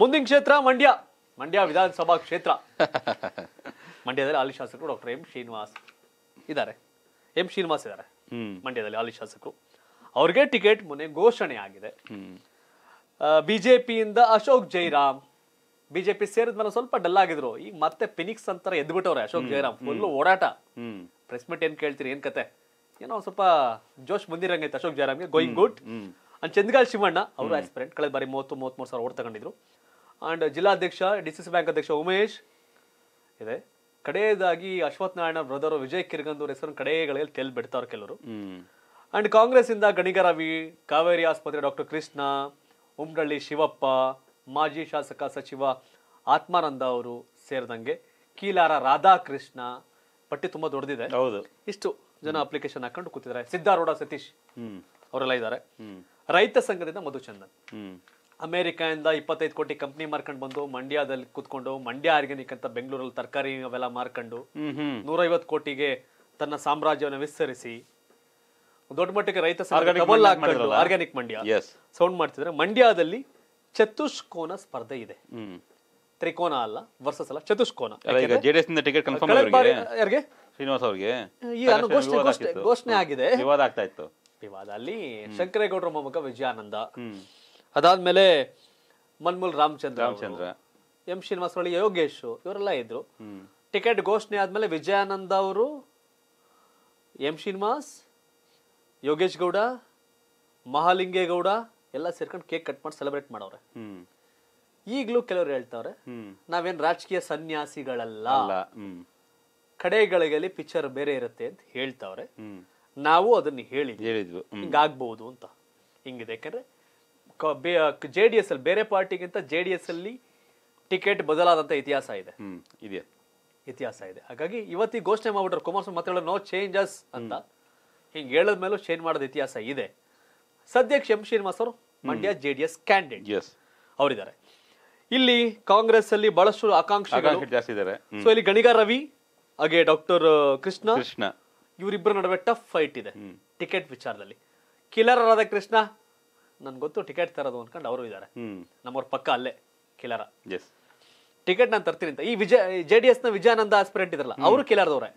ಮುಂದಿನ ಕ್ಷೇತ್ರ ಮಂಡ್ಯ ಮಂಡ್ಯ ವಿಧಾನಸಭಾ ಕ್ಷೇತ್ರ ಮಂಡ್ಯದಲ್ಲಿ ಹಾಲಿ ಶಾಸಕರು ಡಾಕ್ಟರ್ ಎಂ ಶ್ರೀನಿವಾಸ್ ಇದ್ದಾರೆ ಎಂ ಶ್ರೀನಿವಾಸ್ ಇದ್ದಾರೆ ಮಂಡ್ಯದಲ್ಲಿ ಹಾಲಿ ಶಾಸಕರು ಅವ್ರಿಗೆ ಟಿಕೆಟ್ ಮೊನ್ನೆ ಘೋಷಣೆ ಆಗಿದೆ ಬಿಜೆಪಿಯಿಂದ ಅಶೋಕ್ ಜೈರಾಮ್ ಬಿಜೆಪಿ ಮೇಲೆ ಸ್ವಲ್ಪ ಡಲ್ ಆಗಿದ್ರು ಈಗ ಮತ್ತೆ ಫಿನಿಕ್ಸ್ ಅಂತ ಎದ್ಬಿಟ್ಟವ್ರೆ ಅಶೋಕ್ ಜೈರಾಮ್ ಫುಲ್ ಓಡಾಟ ಪ್ರೆಸ್ ಮೀಟ್ ಏನ್ ಕೇಳ್ತೀರಿ ಏನ್ ಕತೆ ಏನೋ ಸ್ವಲ್ಪ ಜೋಶ್ ಬಂದಿರಂಗೈತೆ ಅಶೋಕ್ ಜೈರಾಮ್ಗೆ going good and Chandgal Shivanna ಅವರು ಆಸ್ಪಿರೆಂಟ್ ಕಳೆದ ಬಾರಿ ಮೂವತ್ತು ಮೂರು ಸಾವಿರ ಓಡ್ ತಗೊಂಡಿದ್ರು ಆ್ಯಂಡ್ ಜಿಲ್ಲಾಧ್ಯಕ್ಷ ಡಿ ಸಿ ಸಿ ಬ್ಯಾಂಕ್ ಅಧ್ಯಕ್ಷ ಉಮೇಶ್ ಇದೆ ಕಡೆಯದಾಗಿ ಅಶ್ವಥ್ ನಾರಾಯಣ ಬ್ರದರ್ ವಿಜಯ್ ಕಿರ್ಗಂದೂರ್ ಹೆಸರು ಕಡೆಗಳಲ್ಲಿ ತೆಲ್ ಬಿಡ್ತಾರೆ ಕೆಲವರು ಆ್ಯಂಡ್ ಕಾಂಗ್ರೆಸ್ಸಿಂದ ಗಣಿಗ ರವಿ ಕಾವೇರಿ ಆಸ್ಪತ್ರೆ ಡಾಕ್ಟರ್ ಕೃಷ್ಣ ಉಮ್ರಳ್ಳಿ ಶಿವಪ್ಪ ಮಾಜಿ ಶಾಸಕ ಸಚಿವ ಆತ್ಮಾನಂದ ಅವರು ಸೇರಿದಂಗೆ ಕೀಲಾರ ರಾಧಾಕೃಷ್ಣ ಪಟ್ಟಿ ತುಂಬಾ ದೊಡ್ಡದಿದೆ ಹೌದು ಇಷ್ಟು ಜನ ಅಪ್ಲಿಕೇಶನ್ ಹಾಕೊಂಡು ಕೂತಿದ್ದಾರೆ ಸಿದ್ದಾರೂಢ ಸತೀಶ್ ಅವರೆಲ್ಲ ಇದ್ದಾರೆ ರೈತ ಸಂಘದಿಂದ ಮಧುಚಂದನ್ ಅಮೇರಿಕಾಯಿಂದ ಇಪ್ಪತ್ತೈದು ಕೋಟಿ ಕಂಪ್ನಿ ಮಾರ್ಕೊಂಡು ಬಂದು ಮಂಡ್ಯದಲ್ಲಿ ಕೂತ್ಕೊಂಡು ಮಂಡ್ಯ ಆರ್ಗ್ಯಾನಿಕ್ ಅಂತ ಬೆಂಗಳೂರಲ್ಲಿ ತರಕಾರಿ ಅವೆಲ್ಲ ಮಾರ್ಕೊಂಡು ನೂರೈವತ್ತು ಕೋಟಿಗೆ ತನ್ನ ಸಾಮ್ರಾಜ್ಯವನ್ನು ವಿಸ್ತರಿಸಿ ದೊಡ್ಡ ಮಟ್ಟಿಗೆ ರೈತ ಆರ್ಗ್ಯಾನಿಕ್ ಮಂಡ್ಯ ಸೌಂಡ್ ಮಾಡ್ತಿದ್ರೆ ಮಂಡ್ಯದಲ್ಲಿ ಚತುಷ್ಕೋನ ಸ್ಪರ್ಧೆ ಇದೆ ತ್ರಿಕೋನ ಅಲ್ಲ ವರ್ಸಸ್ ಅಲ್ಲ ಚತುಷ್ಕೋನ ಜೆಡಿಎಸ್ ಟಿಕೆಟ್ ಕನ್ಫರ್ಮ್ ಯಾರಿಗೆ ಶ್ರೀನಿವಾಸ್ ಅವರಿಗೆ ಘೋಷಣೆ ಆಗಿದೆ ವಿವಾದ ಆಗ್ತಾ ಇತ್ತು ವಿವಾದ ಅಲ್ಲಿ ಶಂಕರೇಗೌಡರ ಮೊಮ್ಮಗ ವಿಜಯಾನಂದ ಅದಾದ್ಮೇಲೆ ಮನ್ಮೂಲ್ ರಾಮಚಂದ್ರ ರಾಮಚಂದ್ರ ಎಂ ಒಳಗೆ ಯೋಗೇಶ್ ಇವರೆಲ್ಲ ಇದ್ರು ಟಿಕೆಟ್ ಘೋಷಣೆ ಆದ್ಮೇಲೆ ವಿಜಯಾನಂದ ಅವರು ಎಂ ಶ್ರೀನಿವಾಸ್ ಯೋಗೇಶ್ ಗೌಡ ಮಹಾಲಿಂಗೇಗೌಡ ಎಲ್ಲ ಸೇರ್ಕೊಂಡು ಕೇಕ್ ಕಟ್ ಮಾಡಿ ಸೆಲೆಬ್ರೇಟ್ ಮಾಡವ್ರೆ ಈಗಲೂ ಕೆಲವರು ಹೇಳ್ತಾವ್ರೆ ನಾವೇನ್ ರಾಜಕೀಯ ಸನ್ಯಾಸಿಗಳಲ್ಲ ಕಡೆಗಳಿಗೆ ಪಿಕ್ಚರ್ ಬೇರೆ ಇರುತ್ತೆ ಅಂತ ಹೇಳ್ತಾವ್ರೆ ನಾವು ಅದನ್ನ ಹೇಳಿದ್ವಿ ಹೇಳಿದ್ವಿ ಹಿಂಗಾಗ್ಬಹುದು ಅಂತ ಹಿಂಗಿದೆ ಯಾಕಂದ್ರೆ ಜೆ ಡಿ ಎಸ್ ಅಲ್ಲಿ ಬೇರೆ ಪಾರ್ಟಿಗಿಂತ ಜೆ ಡಿ ಎಸ್ ಅಲ್ಲಿ ಟಿಕೆಟ್ ಬದಲಾದಂತ ಇತಿಹಾಸ ಇದೆ ಇತಿಹಾಸ ಇದೆ ಹಾಗಾಗಿ ಇವತ್ತಿ ಘೋಷಣೆ ಮಾಡ್ಬಿಟ್ರೆ ಕುಮಾರಸ್ವಾಮಿ ಮಾತಾಡೋ ನೋ ಚೇಂಜಸ್ ಅಂತ ಹಿಂಗೆ ಹೇಳದ ಮೇಲೂ ಚೇಂಜ್ ಮಾಡೋದು ಇತಿಹಾಸ ಇದೆ ಸದ್ಯ ಎಂ ಶ್ರೀನಿವಾಸ್ ಅವರು Mandya J D S candidate ಅವರಿದ್ದಾರೆ ಇಲ್ಲಿ ಕಾಂಗ್ರೆಸ್ ಅಲ್ಲಿ ಬಹಳಷ್ಟು ಆಕಾಂಕ್ಷಿ ಸೊ ಇಲ್ಲಿ ಗಣಿಗ ರವಿ ಹಾಗೆ ಡಾಕ್ಟರ್ ಕೃಷ್ಣ ಕೃಷ್ಣ ಇವರಿಬ್ಬರ ನಡುವೆ ಟಫ್ ಫೈಟ್ ಇದೆ ಟಿಕೆಟ್ ವಿಚಾರದಲ್ಲಿ ಕಿಲರ್ ರಾಧಾಕೃಷ್ಣ ನನ್ ಗೊತ್ತು ಟಿಕೆಟ್ ತರೋದು ಅನ್ಕೊಂಡು ಅವರು ಇದ್ದಾರೆ ನಮ್ಮವ್ರ ಪಕ್ಕ ಅಲ್ಲೇ ಕಿಲಾರ ಟಿಕೆಟ್ ನಾನು ತರ್ತೀನಿ ಅಂತ ಈ ವಿಜಯ ಜೆ ಡಿ ಎಸ್ ನ ವಿಜಯಾನಂದ ಆಸ್ಪಿರೆಂಟ್ ಇದ್ರಲ್ಲ ಅವರು ಕಿಲಾರದವ್ರೆ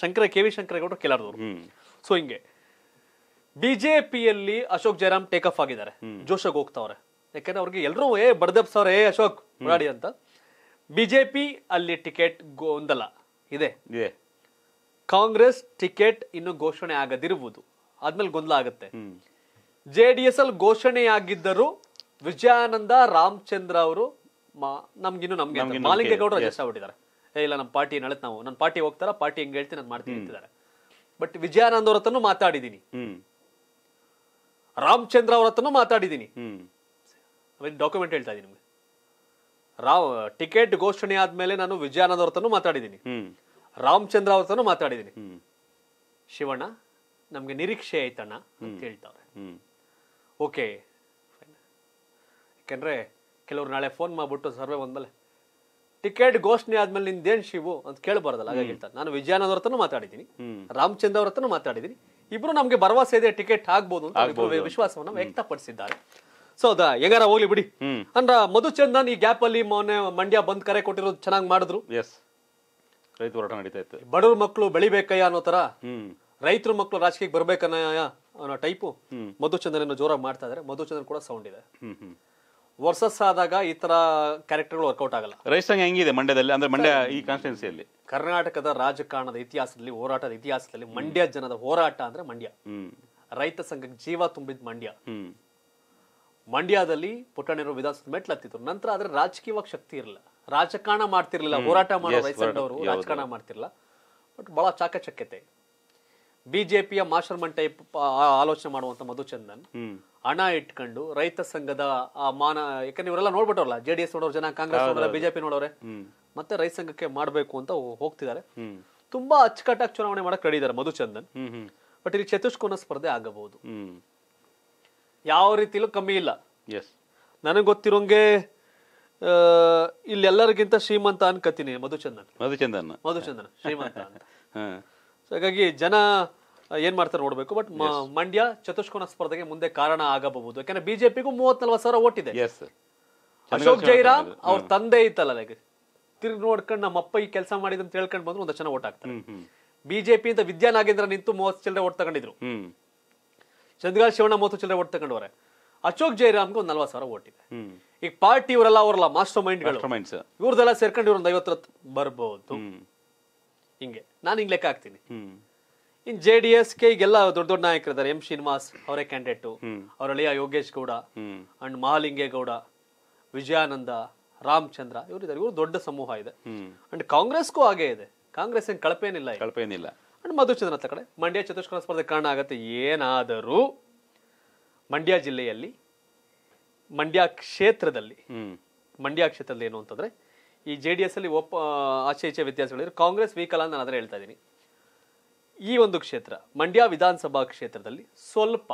ಶಂಕರ ಕೆ ವಿ ಶಂಕರೇಗೌಡರು ಕಿಲಾರದವ್ರು ಸೊ ಹಿಂಗೆ ಬಿಜೆಪಿಯಲ್ಲಿ ಅಶೋಕ್ ಜಯರಾಮ್ ಟೇಕ್ ಆಫ್ ಆಗಿದ್ದಾರೆ ಜೋಶಗ್ ಹೋಗ್ತಾವ್ರೆ ಯಾಕಂದ್ರೆ ಅವ್ರಿಗೆ ಎಲ್ಲರೂ ಏ ಏ ಅಶೋಕ್ ಮಾಡಿ ಅಂತ ಬಿಜೆಪಿ ಅಲ್ಲಿ ಟಿಕೆಟ್ ಗೊಂದಲ ಇದೆ ಕಾಂಗ್ರೆಸ್ ಟಿಕೆಟ್ ಇನ್ನು ಘೋಷಣೆ ಆಗದಿರುವುದು ಆದ್ಮೇಲೆ ಗೊಂದಲ ಆಗುತ್ತೆ ಜೆ ಡಿ ಎಸ್ ಅಲ್ಲಿ ಘೋಷಣೆಯಾಗಿದ್ದರು ವಿಜಯಾನಂದ ರಾಮಚಂದ್ರ ಅವರು ನಮ್ಗಿನ್ನು ನಮ್ಗೆ ಮಾಲಿಂಗೇಗೌಡರು ರಜೆಸ್ಟಾ ಆಗ್ಬಿಟ್ಟಿದ್ದಾರೆ ಏ ಇಲ್ಲ ನಮ್ಮ ಪಾರ್ಟಿ ನಳತ್ ನಾವು ನನ್ನ ಪಾರ್ಟಿ ಹೋಗ್ತಾರ ಪಾರ್ಟಿ ಹೆಂಗ್ ಹೇಳ್ತೀನಿ ನಾನು ಮಾಡ್ತೀನಿ ಅಂತಿದ್ದಾರೆ ಬಟ್ ವಿಜಯಾನಂದ ಅವ್ರ ಹತ್ರನು ಮಾತಾಡಿದೀನಿ ರಾಮಚಂದ್ರ ಅವ್ರ ಹತ್ರನು ಮಾತಾಡಿದೀನಿ ಡಾಕ್ಯುಮೆಂಟ್ ಹೇಳ್ತಾ ಇದೀನಿ ನಿಮ್ಗೆ ರಾವ್ ಟಿಕೆಟ್ ಘೋಷಣೆ ಆದ್ಮೇಲೆ ನಾನು ವಿಜಯಾನಂದ ಅವ್ರ ಹತ್ರನು ಮಾತಾಡಿದೀನಿ ರಾಮಚಂದ್ರ ಅವ್ರ ಹತ್ರನು ಮಾತಾಡಿದೀನಿ ಶಿವಣ್ಣ ನಮ್ಗೆ ನಿರೀಕ್ಷೆ ಆಯ್ತಣ್ಣ ಅಂತ ಹೇಳ್ತಾವ್ರೆ ಓಕೆ ಫೈನ್ ಯಾಕೆಂದರೆ ಕೆಲವ್ರು ನಾಳೆ ಫೋನ್ ಮಾಡಿಬಿಟ್ಟು ಸರ್ವೆ ಬಂದಮೇಲೆ ಟಿಕೆಟ್ ಘೋಷಣೆ ಆದ್ಮೇಲೆ ನಿಂದೇನು ಶಿವು ಅಂತ ಕೇಳಬಾರ್ದಲ್ಲ ಹಾಗಾಗಿ ಹೇಳ್ತಾರೆ ನಾನು ವಿಜಯಾನಂದ್ರ ಹತ್ರನೂ ಮಾತಾಡಿದ್ದೀನಿ ರಾಮಚಂದ್ರ ಅವ್ರ ಹತ್ರನೂ ಮಾತಾಡಿದ್ದೀನಿ ಇಬ್ಬರು ನಮಗೆ ಭರವಸೆ ಇದೆ ಟಿಕೆಟ್ ಆಗ್ಬೋದು ಅಂತ ವಿಶ್ವಾಸವನ್ನು ವ್ಯಕ್ತಪಡಿಸಿದ್ದಾರೆ ಸೊ ಅದ ಹೆಂಗಾರ ಹೋಗ್ಲಿ ಬಿಡಿ ಅಂದ್ರ ಚಂದನ್ ಈ ಗ್ಯಾಪ್ ಅಲ್ಲಿ ಮೊನ್ನೆ ಮಂಡ್ಯ ಬಂದ್ ಕರೆ ಕೊಟ್ಟಿರೋದು ಚೆನ್ನಾಗಿ ಮಾಡಿದ್ರು ಎಸ್ ರೈತ ಹೋರಾಟ ನಡೀತಾ ಇತ್ತು ಬಡವ್ರ ಮಕ್ಕಳು ಬೆಳಿಬೇಕಯ್ಯ ಅನ್ನೋ ತರ ರೈತರ ಮಕ್ಕಳು ರಾಜಕೀಯಕ್ಕೆ ಬರಬೇಕನ್ನೋ ಅನ್ನೋ ಟೈಪು ಮಧುಚಂದ್ರನ ಜೋರಾಗಿ ಮಾಡ್ತಾ ಇದ್ದಾರೆ ಮಧುಚಂದ್ರನ್ ಕೂಡ ಸೌಂಡ್ ಇದೆ ವರ್ಸಸ್ ಆದಾಗ ಈ ತರ ಕ್ಯಾರೆಕ್ಟರ್ ವರ್ಕೌಟ್ ಆಗಲ್ಲ ಸಂಘ ಹೆಂಗಿದೆ ಮಂಡ್ಯದಲ್ಲಿ ಅಂದ್ರೆ ಮಂಡ್ಯ ಈ ಕಾನ್ಸ್ಟಿಟ್ಯೂನ್ಸಿಯಲ್ಲಿ ಕರ್ನಾಟಕದ ರಾಜಕಾರಣದ ಇತಿಹಾಸದಲ್ಲಿ ಹೋರಾಟದ ಇತಿಹಾಸದಲ್ಲಿ ಮಂಡ್ಯ ಜನದ ಹೋರಾಟ ಅಂದ್ರೆ ಮಂಡ್ಯ ರೈತ ಸಂಘಕ್ಕೆ ಜೀವ ತುಂಬಿದ ಮಂಡ್ಯ ಮಂಡ್ಯದಲ್ಲಿ ಪುಟ್ಟಣ್ಣರು ವಿಧಾನಸೌಧ ಮೆಟ್ಲತ್ತಿದ್ರು ನಂತರ ಆದ್ರೆ ರಾಜಕೀಯವಾಗಿ ಶಕ್ತಿ ಇರಲಿಲ್ಲ ರಾಜಕಾರಣ ಮಾಡ್ತಿರ್ಲಿಲ್ಲ ಹೋರಾಟ ಮಾಡೋ ರೈತ ಅವರು ರಾಜಕಾರಣ ಮಾಡ್ತಿರ್ಲಿಲ್ಲ ಬಟ್ ಬಹಳ ಚಾಕಚಕ್ಯತೆ ಬಿಜೆಪಿಯ ಮಾಸ್ಟರ್ ಮನ್ ಟೈಪ್ ಆಲೋಚನೆ ಮಾಡುವಂತ ಮಧುಚಂದನ್ ಹಣ ಇಟ್ಕೊಂಡು ರೈತ ಸಂಘದ ಮಾನ ಯಾಕಂದ್ರೆ ಇವರೆಲ್ಲ ನೋಡ್ಬಿಟ್ಟವ್ರಲ್ಲ ಜೆ ಡಿ ಎಸ್ ನೋಡೋರು ಜನ ಕಾಂಗ್ರೆಸ್ ನೋಡೋರ ಬಿಜೆಪಿ ನೋಡೋರೆ ಮತ್ತೆ ರೈತ ಸಂಘಕ್ಕೆ ಮಾಡಬೇಕು ಅಂತ ಹೋಗ್ತಿದ್ದಾರೆ ತುಂಬಾ ಅಚ್ಚುಕಟ್ಟಾಗಿ ಚುನಾವಣೆ ಮಾಡಕ್ ರೆಡಿ ಇದ್ದಾರೆ ಮಧುಚಂದನ್ ಬಟ್ ಇಲ್ಲಿ ಚತುಷ್ಕೋನ ಸ್ಪರ್ಧೆ ಆಗಬಹುದು ಯಾವ ರೀತಿಲೂ ಕಮ್ಮಿ ಇಲ್ಲ ನನಗೆ ಗೊತ್ತಿರೋಂಗೆ ಇಲ್ಲೆಲ್ಲರಿಗಿಂತ ಶ್ರೀಮಂತ ಅನ್ಕತೀನಿ ಮಧುಚಂದನ್ ಮಧುಚಂದನ್ ಮಧುಚಂದನ್ ಶ್ರೀಮಂತ ಸೊ ಹಾಗಾಗಿ ಜನ ಏನ್ ಮಾಡ್ತಾರೆ ನೋಡ್ಬೇಕು ಬಟ್ ಮಂಡ್ಯ ಚತುಷ್ಕೋನ ಸ್ಪರ್ಧೆಗೆ ಮುಂದೆ ಕಾರಣ ಆಗಬಹುದು ಯಾಕಂದ್ರೆ ಬಿಜೆಪಿಗೂ ಮೂವತ್ ನಲ್ವತ್ತು ಸಾವಿರ ಓಟಿದೆ ಅಶೋಕ್ ಜೈರಾಮ್ ಅವ್ರ ತಂದೆ ಇತ್ತಲ್ಲ ಲೈಕ್ ತಿರ್ಗಿ ನೋಡ್ಕೊಂಡು ಅಪ್ಪ ಈ ಕೆಲಸ ಮಾಡಿದ್ ಅಂತ ಹೇಳ್ಕೊಂಡು ಬಂದ್ರು ಒಂದಷ್ಟು ಜನ ಓಟ್ ಹಾಕ್ತಾರೆ ಬಿಜೆಪಿ ಅಂತ ವಿದ್ಯಾ ನಾಗೇಂದ್ರ ನಿಂತು ಮೂವತ್ತು ಚಿಲ್ಲರೆ ಓಟ್ ತಗೊಂಡಿದ್ರು ಚಂದ್ರಗಾಲ್ ಶಿವಣ್ಣ ಮೂವತ್ತು ಚಿಲ್ಲರೆ ಓಟ್ ತಗೊಂಡವ್ರೆ ಅಶೋಕ್ ಜೈರಾಮ್ಗೆ ಒಂದ್ ನಲ್ವತ್ ಸಾವಿರ ಓಟ್ ಇದೆ ಈಗ ಪಾರ್ಟಿ ಇವರೆಲ್ಲ ಅವರಲ್ಲ ಮಾಸ್ಟರ್ ಮೈಂಡ್ಗಳು ಇವ್ರದೆಲ್ಲ ಸೇರ್ಕೊಂಡು ಇವ್ರೊಂದು ಐವತ್ತರ ಬರ್ಬೋದು ಹಿಂಗೆ ನಾನು ಹಿಂಗೆ ಲೆಕ್ಕ ಹಾಕ್ತೀನಿ ಇನ್ ಜೆ ಡಿ ಎಸ್ ಕೆ ಈಗೆಲ್ಲ ದೊಡ್ಡ ದೊಡ್ಡ ನಾಯಕರಿದ್ದಾರೆ ಎಂ ಶ್ರೀನಿವಾಸ್ ಅವರೇ ಕ್ಯಾಂಡಿಡೇಟು ಅವರ ಅಳಿಯ ಯೋಗೇಶ್ ಗೌಡ ಅಂಡ್ ಮಹಾಲಿಂಗೇಗೌಡ ವಿಜಯಾನಂದ ರಾಮಚಂದ್ರ ಇವರಿದ್ದಾರೆ ಇವರು ದೊಡ್ಡ ಸಮೂಹ ಇದೆ ಅಂಡ್ ಕಾಂಗ್ರೆಸ್ಗೂ ಹಾಗೇ ಇದೆ ಕಾಂಗ್ರೆಸ್ ಏನ್ ಕಳಪೇನಿಲ್ಲ ಕಳಪೇನಿಲ್ಲ ಅಂಡ್ ಮಧುಚಂದ್ರತ ಕಡೆ ಮಂಡ್ಯ ಚತುಷ್ಕರ ಸ್ಪರ್ಧೆ ಕಾರಣ ಆಗತ್ತೆ ಏನಾದರೂ ಮಂಡ್ಯ ಜಿಲ್ಲೆಯಲ್ಲಿ ಮಂಡ್ಯ ಕ್ಷೇತ್ರದಲ್ಲಿ ಮಂಡ್ಯ ಕ್ಷೇತ್ರದಲ್ಲಿ ಏನು ಅಂತಂದ್ರೆ ಈ ಜೆ ಡಿ ಎಸ್ ಅಲ್ಲಿ ಒಪ್ಪ ಆಚೆ ಈಚೆ ಕಾಂಗ್ರೆಸ್ ವೀಕಲ್ ಅಂತ ನಾನು ಅದರ ಹೇಳ್ತಾ ಇದ್ದೀನಿ ಈ ಒಂದು ಕ್ಷೇತ್ರ ಮಂಡ್ಯ ವಿಧಾನಸಭಾ ಕ್ಷೇತ್ರದಲ್ಲಿ ಸ್ವಲ್ಪ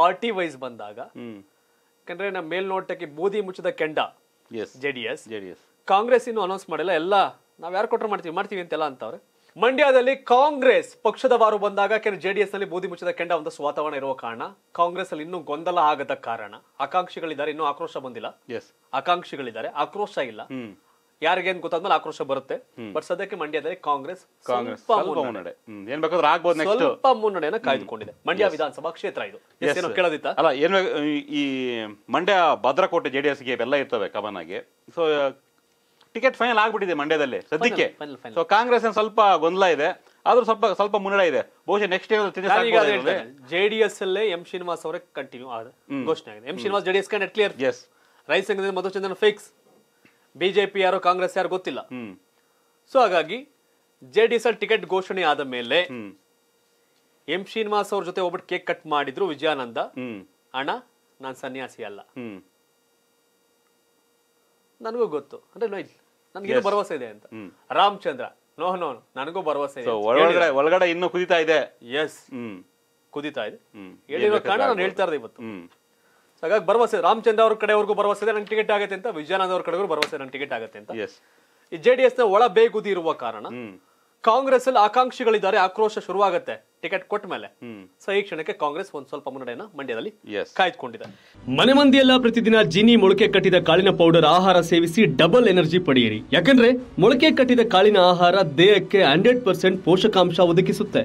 ಪಾರ್ಟಿ ವೈಸ್ ಬಂದಾಗ ಯಾಕಂದ್ರೆ ನಮ್ಮ ಮೇಲ್ನೋಟಕ್ಕೆ ಬೂದಿ ಮುಚ್ಚಿದ ಕೆಂಡ ಎಸ್ ಜೆಡಿಎಸ್ ಕಾಂಗ್ರೆಸ್ ಇನ್ನು ಅನೌನ್ಸ್ ಮಾಡಿಲ್ಲ ಎಲ್ಲ ನಾವು ಯಾರು ಕೊಟ್ಟರು ಮಾಡ್ತೀವಿ ಮಾಡ್ತೀವಿ ಅಂತೆಲ್ಲ ಅಂತವ್ರೆ ಮಂಡ್ಯದಲ್ಲಿ ಕಾಂಗ್ರೆಸ್ ಪಕ್ಷದ ವಾರು ಬಂದಾಗ ಕೆಲ ಜೆಡಿಎಸ್ ನಲ್ಲಿ ಬೂದಿ ಮುಚ್ಚಿದ ಕೆಂಡ ಒಂದಷ್ಟು ವಾತಾವರಣ ಇರುವ ಕಾರಣ ಕಾಂಗ್ರೆಸ್ ಅಲ್ಲಿ ಇನ್ನೂ ಗೊಂದಲ ಆಗದ ಕಾರಣ ಆಕಾಂಕ್ಷಿಗಳಿದ್ದಾರೆ ಇನ್ನೂ ಆಕ್ರೋಶ ಬಂದಿಲ್ಲ ಎಸ್ ಆಕಾಂಕ್ಷಿಗಳಿದ್ದಾರೆ ಆಕ್ರೋಶ ಇಲ್ಲ ಯಾರಿಗೇನ್ ಗೊತ್ತಾದ್ಮೇಲೆ ಆಕ್ರೋಶ ಬರುತ್ತೆ ಬಟ್ ಸದ್ಯಕ್ಕೆ ಮಂಡ್ಯದಲ್ಲಿ ಕಾಂಗ್ರೆಸ್ ಏನ್ ಸ್ವಲ್ಪ ಮುನ್ನಡೆಯನ್ನು ಕಾಯ್ದುಕೊಂಡಿದೆ ಮಂಡ್ಯ ವಿಧಾನಸಭಾ ಕ್ಷೇತ್ರ ಇದು ಏನೋ ಕೇಳೋದಿತ್ತ ಅಲ್ಲ ಏನ್ ಈ ಮಂಡ್ಯ ಭದ್ರಕೋಟೆ ಜೆಡಿಎಸ್ಗೆ ಬೆಲ್ಲ ಇರ್ತವೆ ಕಮನ್ ಆಗಿ ಸೊ ಟಿಕೆಟ್ ಫೈನಲ್ ಆಗ್ಬಿಟ್ಟಿದೆ ಮಂಡ್ಯದಲ್ಲಿ ಸದ್ಯಕ್ಕೆ ಸೊ ಕಾಂಗ್ರೆಸ್ ಸ್ವಲ್ಪ ಗೊಂದಲ ಇದೆ ಆದ್ರೂ ಸ್ವಲ್ಪ ಸ್ವಲ್ಪ ಮುನ್ನಡ ಇದೆ ಬಹುಶಃ ನೆಕ್ಸ್ಟ್ ಇಯರ್ ಜೆಡಿಎಸ್ ಅಲ್ಲೇ ಎಂ ಶ್ರೀನಿವಾಸ್ ಅವರ ಕಂಟಿನ್ಯೂ ಆದ ಘೋಷಣೆ ಆಗಿದೆ ಎಂ ಶ್ರೀನಿವಾಸ್ ಜೆಡಿಎಸ್ ಕಂಡ್ ಕ್ಲಿಯರ್ ಎಸ್ ರೈಸ್ ಸಂಘದಿಂದ ಫಿಕ್ಸ್ ಬಿಜೆಪಿ ಯಾರು ಕಾಂಗ್ರೆಸ್ ಯಾರು ಗೊತ್ತಿಲ್ಲ ಸೊ ಹಾಗಾಗಿ ಜೆಡಿಎಸ್ ಅಲ್ಲಿ ಟಿಕೆಟ್ ಘೋಷಣೆ ಆದ ಮೇಲೆ ಎಂ ಶ್ರೀನಿವಾಸ್ ಅವ್ರ ಜೊತೆ ಒಬ್ಬಟ್ಟು ಕೇಕ್ ಕಟ್ ಮಾಡಿದ್ರು ವಿಜಯಾನಂದ ಅಣ್ಣ ನಾನು ಸನ್ಯಾಸಿ ಅಲ್ಲ ನನಗೂ ಗೊತ್ತು ಅಂದ್ರೆ ನನ್ಗೆ ಭರವಸೆ ಇದೆ ಅಂತ ರಾಮಚಂದ್ರ ನೋ ನೋ ನನಗೂ ಭರವಸೆ ಇದೆ ಒಳಗಡೆ ಒಳಗಡೆ ಇನ್ನೂ ಕುದಿತಾ ಇದೆ ಎಸ್ ಕುದಿತಾ ಇದೆ ಹೇಳಿರೋ ಕಾರಣ ನಾನು ಹೇಳ್ತಾ ಇರೋದು ಇವತ್ತು ಹಾಗಾಗಿ ಭರವಸೆ ರಾಮಚಂದ್ರ ಅವ್ರ ಕಡೆವರೆಗೂ ಭರವಸೆ ಇದೆ ನಂಗೆ ಟಿಕೆಟ್ ಆಗುತ್ತೆ ಅಂತ ವಿಜಯಾನಂದ ಅವ್ರ ಕಡೆಗೂ ಭರವಸೆ ನನ್ನ ಟಿಕೆಟ್ ಆಗುತ್ತೆ ಅಂತ ಈ ಜೆ ಡಿ ಎಸ್ ನ ಒಳ ಬೇಗುದಿರುವ ಇರುವ ಕಾರಣ ಕಾಂಗ್ರೆಸ್ ಅಲ್ಲಿ ಆಕಾಂಕ್ಷಿಗಳಿದ್ದಾರೆ ಆಕ್ರೋಶ ಶುರುವಾಗುತ್ತೆ ಟಿಕೆಟ್ ಕೊಟ್ಟ ಮೇಲೆ ಸೊ ಈ ಕ್ಷಣಕ್ಕೆ ಕಾಂಗ್ರೆಸ್ ಒಂದ್ ಸ್ವಲ್ಪ ಮುನ್ನಡೆಯ ಮಂಡ್ಯದಲ್ಲಿ ಕಾಯ್ದುಕೊಂಡಿದೆ ಮನೆ ಮಂದಿಯೆಲ್ಲ ಪ್ರತಿದಿನ ಜಿನಿ ಮೊಳಕೆ ಕಟ್ಟಿದ ಕಾಳಿನ ಪೌಡರ್ ಆಹಾರ ಸೇವಿಸಿ ಡಬಲ್ ಎನರ್ಜಿ ಪಡೆಯಿರಿ ಯಾಕಂದ್ರೆ ಮೊಳಕೆ ಕಟ್ಟಿದ ಕಾಳಿನ ಆಹಾರ ದೇಹಕ್ಕೆ ಹಂಡ್ರೆಡ್ ಪರ್ಸೆಂಟ್ ಪೋಷಕಾಂಶ ಒದಗಿಸುತ್ತೆ